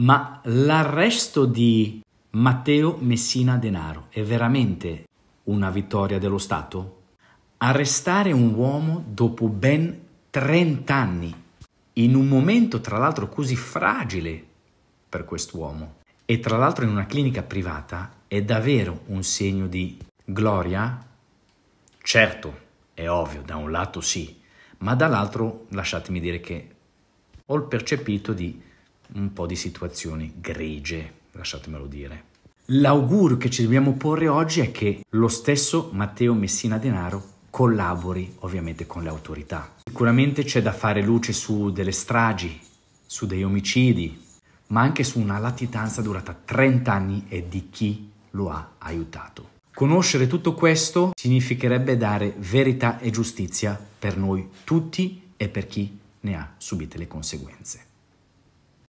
ma l'arresto di Matteo Messina Denaro è veramente una vittoria dello Stato? Arrestare un uomo dopo ben 30 anni, in un momento tra l'altro così fragile per quest'uomo, e tra l'altro in una clinica privata, è davvero un segno di gloria? Certo, è ovvio, da un lato sì, ma dall'altro lasciatemi dire che ho il percepito di un po' di situazioni grigie, lasciatemelo dire. L'augurio che ci dobbiamo porre oggi è che lo stesso Matteo Messina Denaro collabori ovviamente con le autorità. Sicuramente c'è da fare luce su delle stragi, su dei omicidi, ma anche su una latitanza durata 30 anni e di chi lo ha aiutato. Conoscere tutto questo significherebbe dare verità e giustizia per noi tutti e per chi ne ha subite le conseguenze.